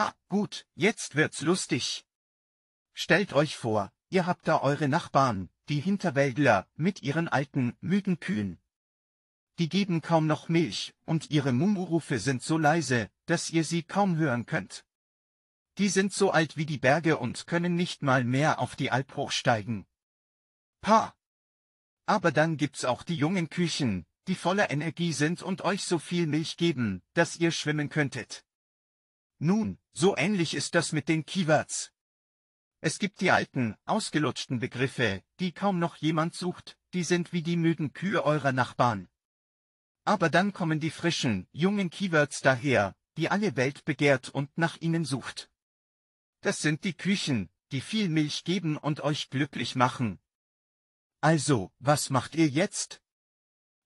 Ah, gut, jetzt wird's lustig. Stellt euch vor, ihr habt da eure Nachbarn, die Hinterwäldler, mit ihren alten, müden Kühen. Die geben kaum noch Milch, und ihre Mumurufe sind so leise, dass ihr sie kaum hören könnt. Die sind so alt wie die Berge und können nicht mal mehr auf die Alp hochsteigen. Pa! Aber dann gibt's auch die jungen Küchen, die voller Energie sind und euch so viel Milch geben, dass ihr schwimmen könntet. Nun, so ähnlich ist das mit den Keywords. Es gibt die alten, ausgelutschten Begriffe, die kaum noch jemand sucht, die sind wie die müden Kühe eurer Nachbarn. Aber dann kommen die frischen, jungen Keywords daher, die alle Welt begehrt und nach ihnen sucht. Das sind die Küchen, die viel Milch geben und euch glücklich machen. Also, was macht ihr jetzt?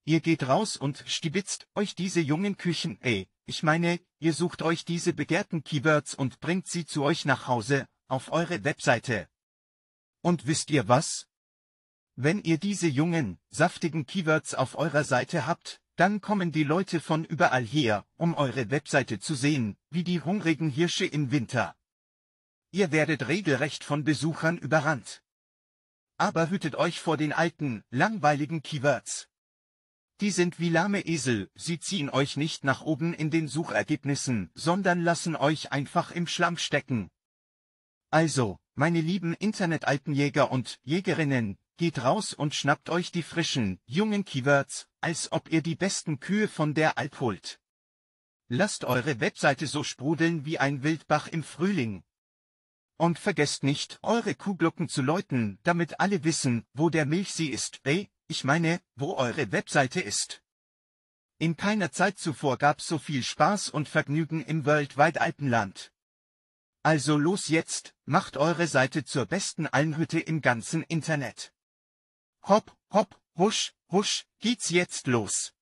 Ihr geht raus und stibitzt euch diese jungen Küchen, ey. Ich meine, ihr sucht euch diese begehrten Keywords und bringt sie zu euch nach Hause, auf eure Webseite. Und wisst ihr was? Wenn ihr diese jungen, saftigen Keywords auf eurer Seite habt, dann kommen die Leute von überall her, um eure Webseite zu sehen, wie die hungrigen Hirsche im Winter. Ihr werdet regelrecht von Besuchern überrannt. Aber hütet euch vor den alten, langweiligen Keywords. Die sind wie lahme Esel, sie ziehen euch nicht nach oben in den Suchergebnissen, sondern lassen euch einfach im Schlamm stecken. Also, meine lieben Internetalpenjäger und Jägerinnen, geht raus und schnappt euch die frischen, jungen Keywords, als ob ihr die besten Kühe von der Alp holt. Lasst eure Webseite so sprudeln wie ein Wildbach im Frühling. Und vergesst nicht, eure Kuhglocken zu läuten, damit alle wissen, wo der Milchsee ist, ey? Eh? ich meine, wo eure Webseite ist. In keiner Zeit zuvor gab's so viel Spaß und Vergnügen im Worldwide Alpenland. Also los jetzt, macht eure Seite zur besten Almhütte im ganzen Internet. Hopp, hopp, husch, husch, geht's jetzt los.